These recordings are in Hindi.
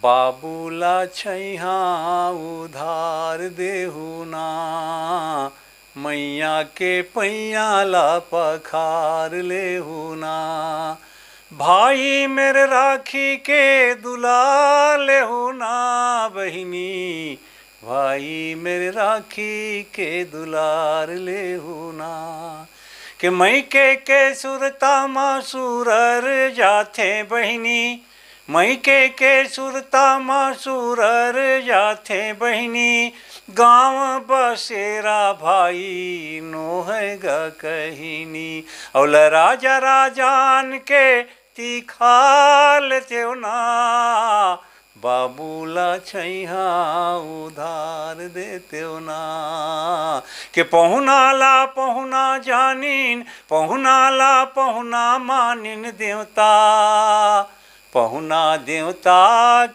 बाबूला छैहा उधार देहुना मैया के पैया ला पखार लेहुना भाई मेरे राखी के दुला लेहुना बहिनी भाई मेरे राखी के दुलार लेहुना के मई के के सुरता मा सुरर जाते बहिनी मई के सुरता मासूर जाथे बहनी गांव बसेरा भाई ग कहनी और राजा राजान के तिखाल थियो ना बाबूला छैहा उधार देते ना के ला पहुना पहुना ला पहुना मानिन देवता पहुना देवता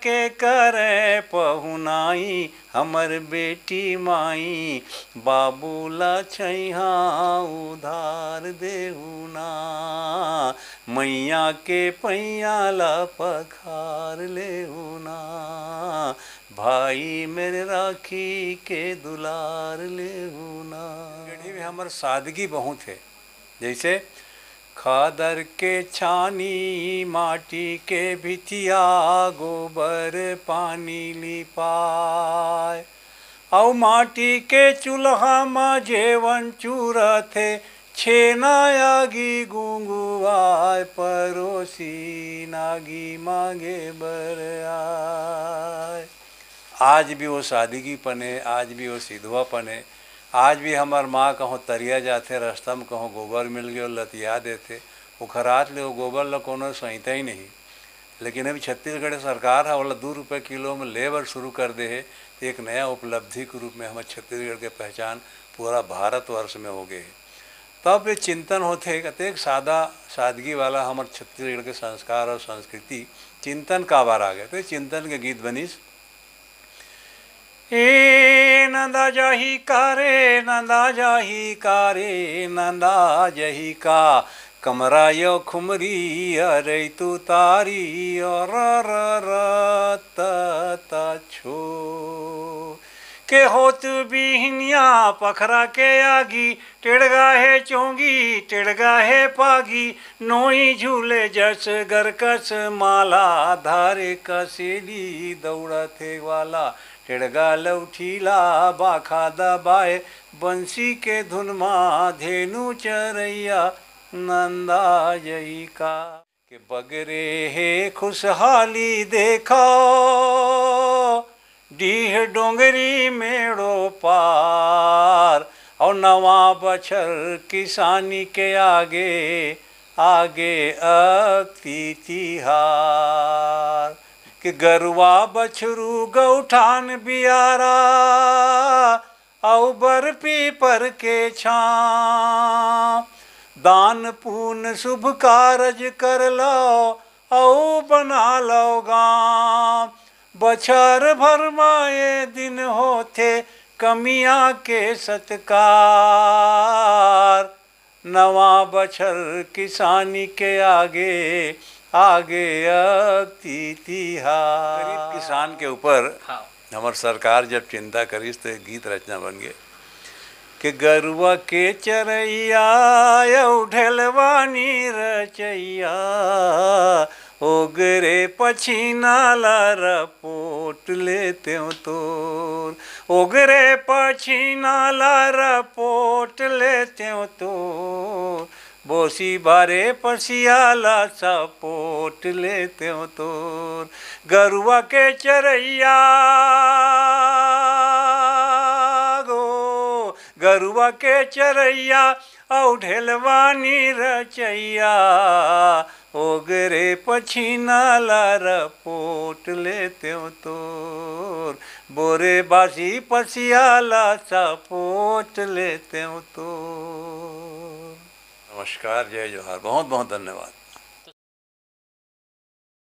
के करे पहुनाई हमर बेटी माई बाबूला छैहा उधार देहुना मैया के पैया ल पखार लेना भाई मेरे राखी के दुलार लेना में सादगी बहुत है जैसे खादर के छानी माटी के भितिया गोबर पानी लिपाए औ माटी के चूल्हा में जेवन चूरा थे छेना आगे गुंगुआय परोसी नागी मांगे बर आज भी वो सादगी पने आज भी वो सिधवा पने आज भी हमार माँ कहूँ तरिया जाते रास्ता में कहूँ गोबर मिल गयो लतिया देते उखरात ले गोबर ला कोनो संहिता ही नहीं लेकिन अभी छत्तीसगढ़ सरकार है वाला दो रुपये किलो में लेबर शुरू कर दे है तो एक नया उपलब्धि के रूप में हमारे छत्तीसगढ़ के पहचान पूरा भारतवर्ष में हो गए है तब ये चिंतन होते कतेक सादा सादगी वाला हमारे छत्तीसगढ़ के संस्कार और संस्कृति चिंतन का बार आ गए तो चिंतन के गीत बनीस ए नंदा जाही कारे नंदा जाही कारे नंदा जही का कमरा यो खुमरी अरे तू तारी और छो के तू बिहनिया पखरा के आगी टेड़गा है चोंगी टेड़गा है पागी नोई झूले जस गरकस माला धारे कसेली थे वाला टिड़गाल लौठीला बाखा दबाए बंसी के धुनमा धेनु चरैया नंदा जई का के बगरे हे खुशहाली देखा डीह डोंगरी मेड़ो पार और नवा बछर किसानी के आगे आगे अक्ति तिहार कि गरुआ बछरू गौठान बियारा औ बर पीपर के छाँ दान पून शुभ कारज कर लो औ बना लो गाँव बछर भर माए दिन होते कमिया के सत्कार नवा बछर किसानी के आगे आगे गरीब किसान के ऊपर हाँ। सरकार जब चिंता करी तो गीत रचना बन गए कि गरुआ के चरैया उठलवानी रचैया ओगरे पछीना पोट लेते हो तोर ओगरे पछीना पोट लेते त्यों तोर बोसी बारे पसियाला सपोट लेते हो तोर गरुआ के चरैया गो गरुआ के चरैया औढेलवानी रचैया ओगरे पछीना लार पोट लेते हो तोर बोरे बासी पसियाला सपोट लेते हो तोर नमस्कार जय जवाहर बहुत बहुत धन्यवाद